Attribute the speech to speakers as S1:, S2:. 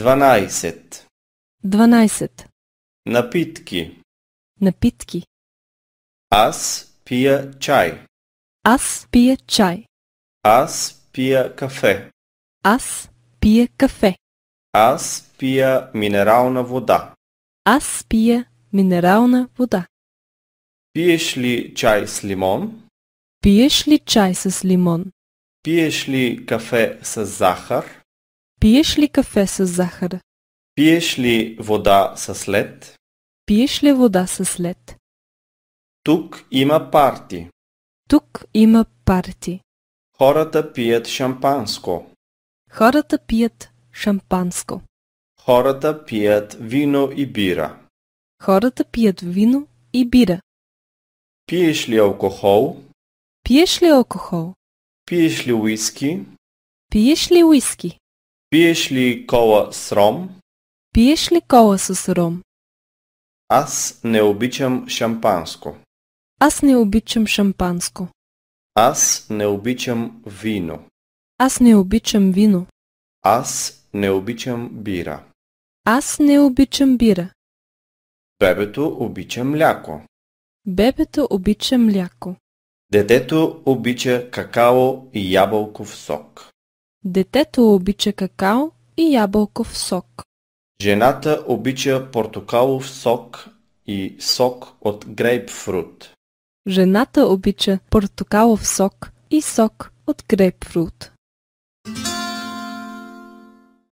S1: 12.
S2: 12.
S1: Напитки.
S2: Напитки.
S1: Аз пия чай.
S2: Аз пия чай.
S1: Аз пия кафе.
S2: Аз пия кафе.
S1: Аз пия минерална вода.
S2: Аз пия минерална вода.
S1: Пиеш ли чай с лимон?
S2: Пиеш ли чай с лимон?
S1: Пиеш ли кафе с захар?
S2: Пиеш ли кафе с захар?
S1: Пиеш ли вода с лед?
S2: Пиеш ли вода с лед?
S1: Тук има парти.
S2: Тук има парти.
S1: Хората пият шампанско.
S2: Хората пият шампанско.
S1: Хората пият вино и бира.
S2: Хората пият вино и бира.
S1: Пиеш ли алкохол?
S2: Пиеш ли алкохол?
S1: Пиеш ли уиски?
S2: Пиеш ли уиски?
S1: Пиеш ли кола с ром?
S2: Пиеш ли кола с ром?
S1: Аз не обичам шампанско.
S2: Аз не обичам шампанско.
S1: Аз не обичам вино.
S2: Аз не обичам вино.
S1: Аз не обичам бира.
S2: Аз не обичам бира.
S1: Бебето обича мляко.
S2: Бебето обича мляко.
S1: Детето обича какао и ябълков сок.
S2: Детето обича какао и ябълков сок.
S1: Жената обича портокалов сок и сок от грейпфрут.
S2: Жената обича портокалов сок и сок от грейпфрут.